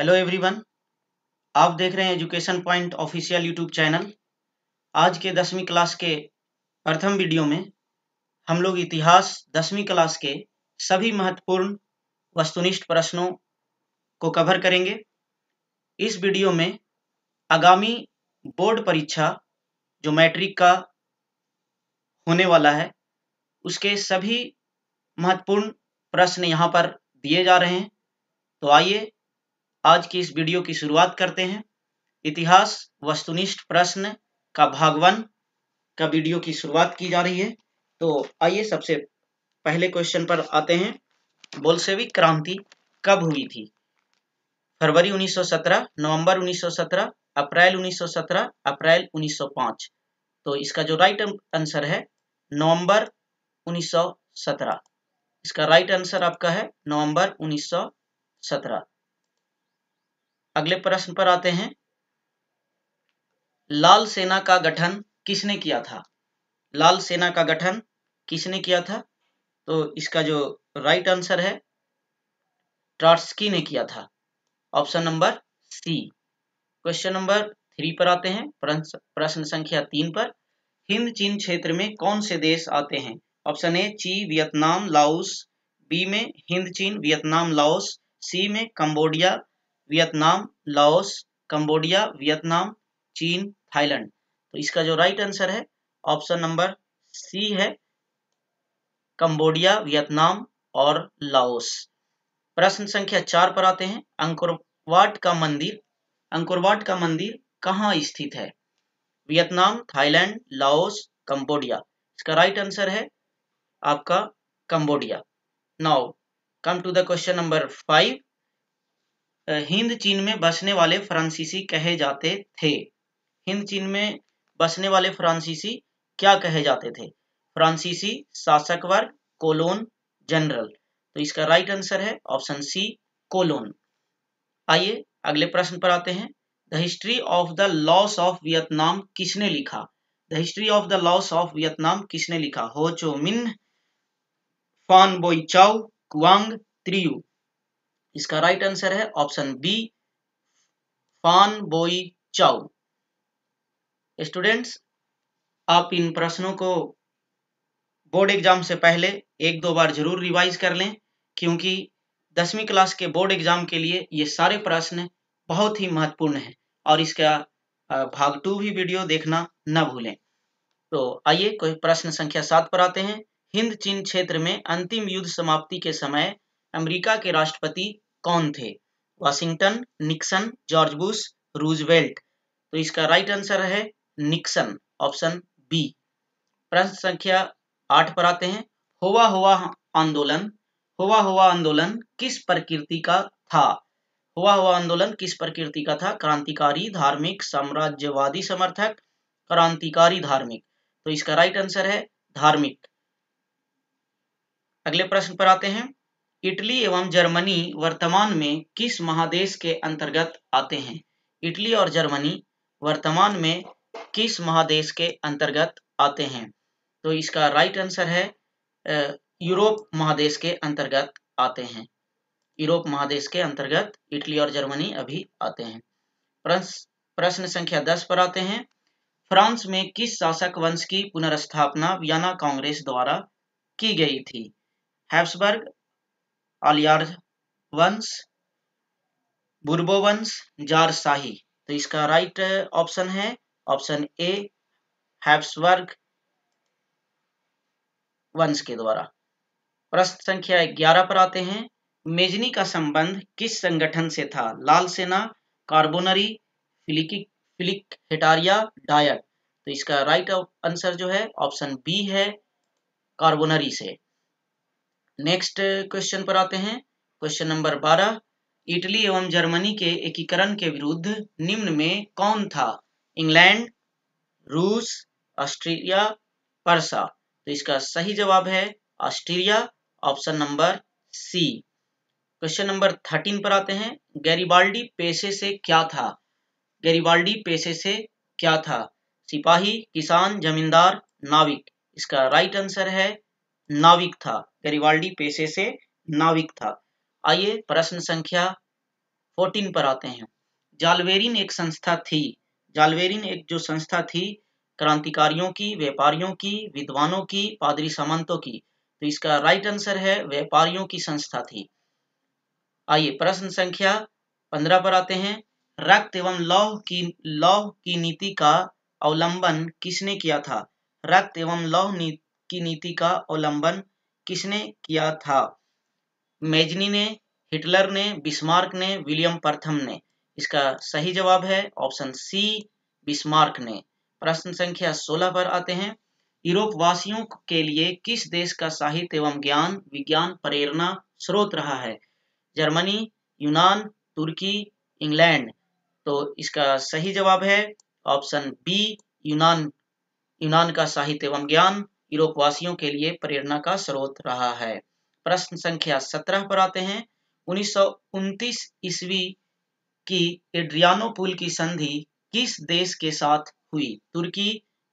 Hello everyone आप देख रहे हैं Education Point official YouTube channel आज के दसवीं क्लास के प्रथम वीडियो में हम लोग इतिहास दसवीं क्लास के सभी महत्वपूर्ण वस्तुनिष्ठ प्रश्नों को कवर करेंगे इस वीडियो में आगामी बोर्ड परीक्षा जो मैट्रिक का होने वाला है उसके सभी महत्वपूर्ण प्रश्न यहाँ पर दिए जा रहे हैं तो आइए आज की इस वीडियो की शुरुआत करते हैं इतिहास वस्तुनिष्ठ प्रश्न का भाग वन का वीडियो की शुरुआत की जा रही है तो आइए सबसे पहले क्वेश्चन पर आते हैं बोलसेविक क्रांति कब हुई थी फरवरी 1917, नवंबर 1917, अप्रैल 1917, अप्रैल 1905। तो इसका जो राइट आंसर है नवंबर 1917। इसका राइट आंसर आपका है नवंबर 1917। अगले प्रश्न पर आते हैं लाल सेना का गठन किसने किया था लाल सेना का गठन किसने किया था तो इसका जो राइट आंसर है ट्राट्सकी ने किया था option number C question number three पर आते हैं प्रश्न संख्या तीन पर हिंद चीन क्षेत्र में कौन से देश आते हैं ऑप्शन ए ची वियतनाम लाओस बी में हिंद चीन वियतनाम लाओस सी में Cambodia Vietnam Laos Cambodia Vietnam चीन थाईलैंड तो इसका जो राइट आंसर है ऑप्शन नंबर सी है कंबोडिया वियतनाम और लाओस प्रश्न संख्या चार पर आते हैं अंकुरवाट का मंदिर अंकुरवाट का मंदिर कहाँ स्थित है वियतनाम थाईलैंड लाओस कंबोडिया इसका राइट आंसर है आपका Cambodia now come to the question number five हिंद चीन में बसने वाले फ्रांसीसी कहे जाते थे हिंद चीन में बसने वाले फ्रांसीसी क्या कहे जाते थे फ्रांसीसी शासक वर्ग कोलोन जनरल तो इसका राइट आंसर है ऑप्शन सी कोलोन आइए अगले प्रश्न पर आते हैं the history of the loss of Vietnam किसने लिखा the history of the loss of Vietnam किसने लिखा हो चो मिन फान बोई चाउ कुआंग त्रियु इसका राइट आंसर है ऑप्शन बी फान बोई चाउ स्टूडेंट्स आप इन प्रश्नों को बोर्ड एग्जाम से पहले एक दो बार जरूर रिवाइज कर लें क्योंकि दसवीं क्लास के बोर्ड एग्जाम के लिए ये सारे प्रश्न बहुत ही महत्वपूर्ण हैं और इसका भाग टू भी वीडियो देखना न भूलें तो आइए कोई प्रश्न संख्या सात पर आते हैं हिंद चीन क्षेत्र में अंतिम युद्ध समाप्ति के समय अमेरिका के राष्ट्रपति कौन थे Washington Nixon George Bush Roosevelt तो इसका राइट आंसर है निक्सन ऑप्शन बी प्रश्न संख्या आठ पर आते हैं हुआ हुआ आंदोलन हुआ हुआ आंदोलन किस प्रकृति का था हुआ हुआ आंदोलन किस प्रकृति का था क्रांतिकारी धार्मिक साम्राज्यवादी समर्थक क्रांतिकारी धार्मिक तो इसका राइट आंसर है धार्मिक अगले प्रश्न पर आते हैं इटली एवं जर्मनी वर्तमान में किस महादेश के अंतर्गत आते हैं इटली और जर्मनी वर्तमान में किस महादेश के अंतर्गत आते हैं तो इसका राइट आंसर है यूरोप महादेश के अंतर्गत आते हैं यूरोप महादेश के अंतर्गत इटली और जर्मनी अभी आते हैं प्रश्न संख्या दस पर आते हैं फ्रांस में किस शासक वंश की पुनर्स्थापना वियना कांग्रेस द्वारा की गई थी हैब्सबर्ग आलियार बुर्बोवंश जारशाही तो इसका राइट ऑप्शन है ऑप्शन ए हैब्सबर्ग वंश के द्वारा प्रश्न संख्या ग्यारह पर आते हैं मेजनी का संबंध किस संगठन से था लाल सेना कार्बोनरी फिलिक हेटारिया डायट तो इसका राइट आंसर जो है ऑप्शन बी है कार्बोनरी से नेक्स्ट क्वेश्चन पर आते हैं क्वेश्चन नंबर बारह इटली एवं जर्मनी के एकीकरण के विरुद्ध निम्न में कौन था इंग्लैंड रूस ऑस्ट्रेलिया परसा तो इसका सही जवाब है Australia option number C question number thirteen पर आते हैं गैरीबाल्डी पेशे से क्या था गैरीबाल्डी पेशे से क्या था सिपाही किसान जमींदार नाविक इसका राइट आंसर है नाविक था गरीवाल्डी पेशे से नाविक था आइए प्रश्न संख्या 14 पर आते हैं जालवेरिन एक संस्था थी जालवेरिन एक जो संस्था थी क्रांतिकारियों की व्यापारियों की विद्वानों की पादरी सामंतों की तो इसका राइट आंसर है व्यापारियों की संस्था थी आइए प्रश्न संख्या पंद्रह पर आते हैं रक्त एवं लौह की लौह की नीति का अवलंबन किसने किया था रक्त एवं लौह की नीति का अवलंबन किसने किया था मेजनी ने हिटलर ने बिस्मार्क ने विलियम प्रथम ने इसका सही जवाब है ऑप्शन सी बिस्मार्क ने प्रश्न संख्या 16 पर आते हैं यूरोप वासियों के लिए किस देश का साहित्य एवं ज्ञान विज्ञान प्रेरणा स्रोत रहा है जर्मनी यूनान तुर्की इंग्लैंड तो इसका सही जवाब है ऑप्शन बी यूनान यूनान का साहित्य एवं ज्ञान यूरोपवासियों के लिए प्रेरणा का स्रोत रहा है प्रश्न संख्या सत्रह पर आते हैं उन्नीस ईस्वी की एड्रियानो पुल की संधि किस देश के साथ हुई तुर्की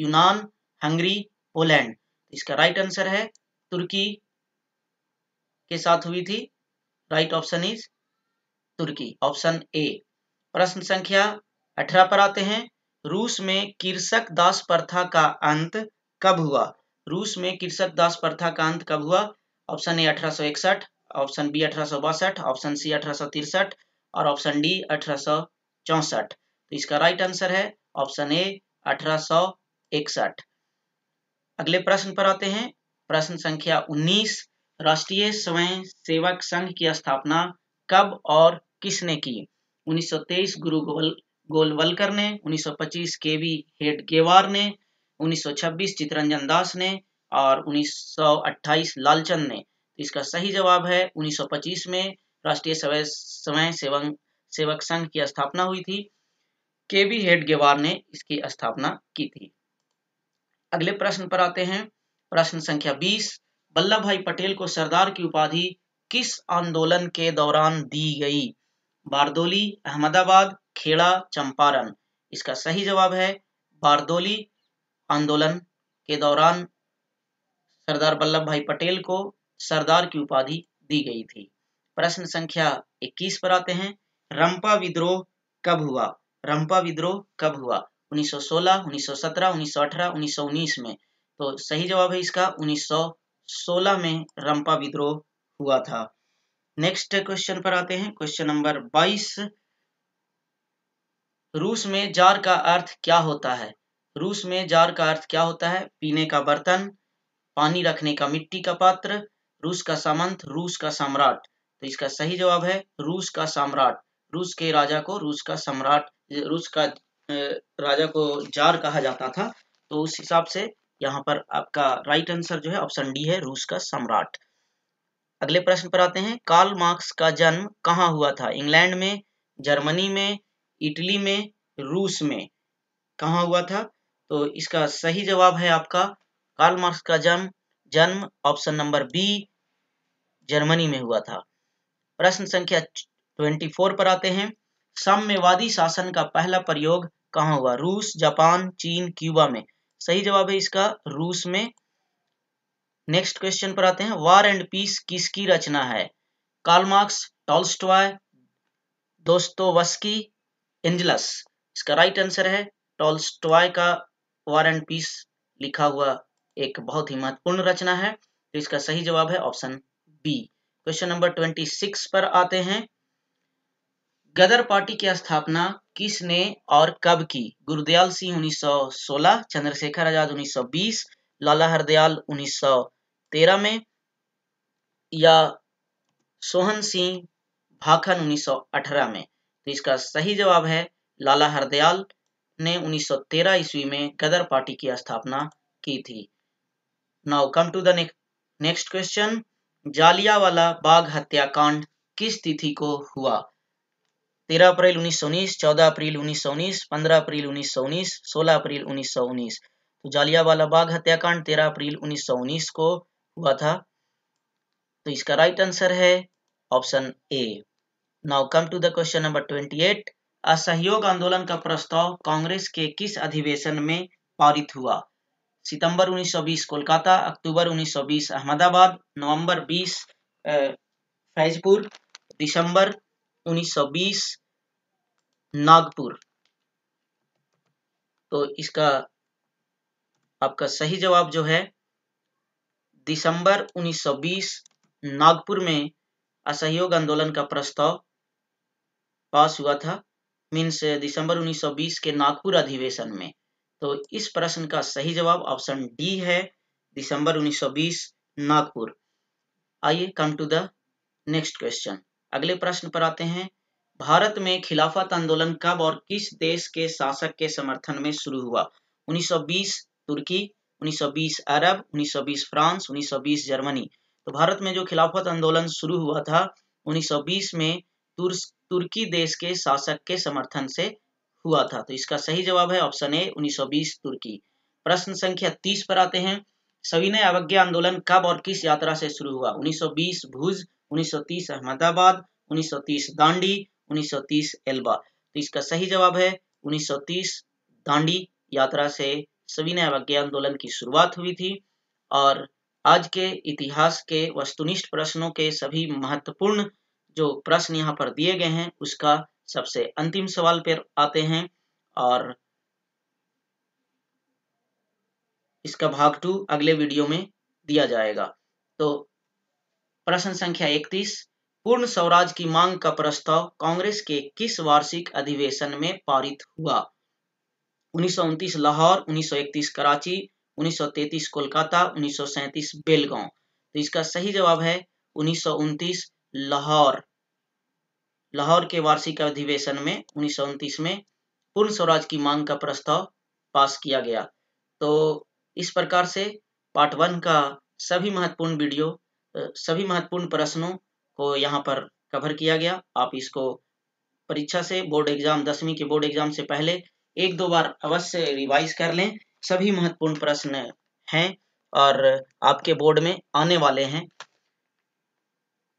यूनान हंगरी पोलैंड इसका राइट आंसर है तुर्की के साथ हुई थी राइट ऑप्शन इज तुर्की ऑप्शन ए प्रश्न संख्या अठारह पर आते हैं रूस में कीर्षक दास प्रथा का अंत कब हुआ रूस में किरसत दास प्रथा का अंत कब हुआ ऑप्शन ए अठारह ऑप्शन बी अठारह ऑप्शन सी अठारह और ऑप्शन डी अठारह तो इसका राइट आंसर है ऑप्शन ए अठारह अगले प्रश्न पर आते हैं प्रश्न संख्या 19 राष्ट्रीय स्वयं सेवक संघ की स्थापना कब और किसने की 1923 गुरु गोल गोलवलकर ने 1925 वी हेडगेवार ने 1926 चितरंजन दास ने और 1928 लालचंद ने तो इसका सही जवाब है 1925 में राष्ट्रीय समय समय सेवक सेवक संघ की स्थापना हुई थी के बी गेवार ने इसकी स्थापना की थी अगले प्रश्न पर आते हैं प्रश्न संख्या 20 वल्लभ भाई पटेल को सरदार की उपाधि किस आंदोलन के दौरान दी गई बारदोली अहमदाबाद खेड़ा चंपारण इसका सही जवाब है बारदोली आंदोलन के दौरान सरदार वल्लभ भाई पटेल को सरदार की उपाधि दी गई थी प्रश्न संख्या 21 पर आते हैं रंपा विद्रोह कब हुआ रंपा विद्रोह कब हुआ 1916, 1917, 1918, 1919 में तो सही जवाब है इसका 1916 में रंपा विद्रोह हुआ था नेक्स्ट क्वेश्चन पर आते हैं क्वेश्चन नंबर 22 रूस में जार का अर्थ क्या होता है रूस में जार का अर्थ क्या होता है पीने का बर्तन पानी रखने का मिट्टी का पात्र रूस का सामंत रूस का सम्राट तो इसका सही जवाब है रूस का सम्राट रूस के राजा को रूस का सम्राट रूस का राजा को जार कहा जाता था तो उस हिसाब से यहाँ पर आपका राइट आंसर जो है ऑप्शन डी है रूस का सम्राट अगले प्रश्न पर आते हैं कार्ल मार्क्स का जन्म कहाँ हुआ था इंग्लैंड में जर्मनी में इटली में रूस में कहा हुआ था तो इसका सही जवाब है आपका कार्ल मार्क्स का जन्म जन्म ऑप्शन नंबर बी जर्मनी में हुआ था प्रश्न संख्या 24 पर आते हैं साम्यवादी शासन का पहला प्रयोग कहाँ हुआ रूस जापान चीन क्यूबा में सही जवाब है इसका रूस में नेक्स्ट क्वेश्चन पर आते हैं वार एंड पीस किसकी रचना है Karl Marx Tolstoy Dostoevsky Engels इसका राइट आंसर है टॉल्स्टॉय का वॉर एंड पीस लिखा हुआ एक बहुत ही महत्वपूर्ण रचना है तो इसका सही जवाब है option B question number twenty six पर आते हैं गदर पार्टी की स्थापना किसने और कब की गुरुदयाल सिंह 1916, चंद्रशेखर आजाद 1920, लाला हरदयाल 1913 में या सोहन सिंह भाखन 1918 में तो इसका सही जवाब है लाला हरदयाल ने 1913 ईस्वी में कदर पार्टी की स्थापना की थी now come to the next question Jallianwala Bagh हत्याकांड किस तिथि को हुआ 13 अप्रैल उन्नीस सौ उन्नीस चौदह अप्रैल उन्नीस सौ उन्नीस पंद्रह अप्रैल उन्नीस सौ उन्नीस सोलह अप्रैल उन्नीस सौ उन्नीस तो जालियावाला बाग हत्याकांड तेरह अप्रैल उन्नीस सौ उन्नीस को हुआ था तो इसका राइट आंसर है option A now come to the question number twenty eight असहयोग आंदोलन का प्रस्ताव कांग्रेस के किस अधिवेशन में पारित हुआ सितंबर 1920 कोलकाता अक्टूबर 1920 अहमदाबाद नवंबर 20 फैजपुर दिसंबर 1920 नागपुर तो इसका आपका सही जवाब जो है दिसंबर 1920 नागपुर में असहयोग आंदोलन का प्रस्ताव पास हुआ था मीन्स दिसंबर 1920 के नागपुर अधिवेशन में तो इस प्रश्न का सही जवाब ऑप्शन डी है दिसंबर 1920 नागपुर आइए come to the next question अगले प्रश्न पर आते हैं भारत में खिलाफत आंदोलन कब और किस देश के शासक के समर्थन में शुरू हुआ 1920 तुर्की 1920 अरब 1920 फ्रांस 1920 जर्मनी तो भारत में जो खिलाफत आंदोलन शुरू हुआ था 1920 में तुर्की देश के शासक के समर्थन से हुआ था तो इसका सही जवाब है ऑप्शन ए 1920 तुर्की प्रश्न संख्या 30 पर आते हैं सविनय अवज्ञा आंदोलन कब और किस यात्रा से शुरू हुआ 1920 भुज 1930 अहमदाबाद 1930 दांडी 1930 एल्बा तो इसका सही जवाब है 1930 दांडी यात्रा से सविनय अवज्ञा आंदोलन की शुरुआत हुई थी और आज के इतिहास के वस्तुनिष्ठ प्रश्नों के सभी महत्वपूर्ण जो प्रश्न यहाँ पर दिए गए हैं उसका सबसे अंतिम सवाल पर आते हैं और इसका भाग टू अगले वीडियो में दिया जाएगा तो प्रश्न संख्या 31 पूर्ण स्वराज की मांग का प्रस्ताव कांग्रेस के किस वार्षिक अधिवेशन में पारित हुआ उन्नीस लाहौर 1931 कराची 1933 कोलकाता 1937 बेलगांव तो इसका सही जवाब है उन्नीस लाहौर लाहौर के वार्षिक अधिवेशन में उन्नीस में पूर्ण स्वराज की मांग का प्रस्ताव पास किया गया तो इस प्रकार से पार्ट वन का सभी महत्वपूर्ण वीडियो सभी महत्वपूर्ण प्रश्नों को यहाँ पर कवर किया गया आप इसको परीक्षा से बोर्ड एग्जाम दसवीं के बोर्ड एग्जाम से पहले एक दो बार अवश्य रिवाइज कर लें सभी महत्वपूर्ण प्रश्न हैं और आपके बोर्ड में आने वाले हैं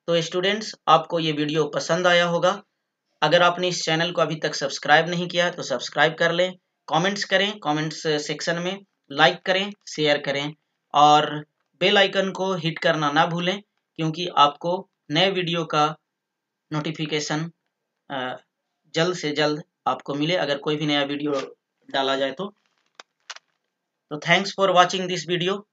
तो स्टूडेंट्स आपको ये वीडियो पसंद आया होगा अगर आपने इस चैनल को अभी तक सब्सक्राइब नहीं किया तो सब्सक्राइब कर लें कमेंट्स करें कमेंट्स सेक्शन में लाइक करें शेयर करें और बेल आइकन को हिट करना ना भूलें क्योंकि आपको नए वीडियो का नोटिफिकेशन जल्द से जल्द आपको मिले अगर कोई भी नया वीडियो डाला जाए तो तो thanks for watching this video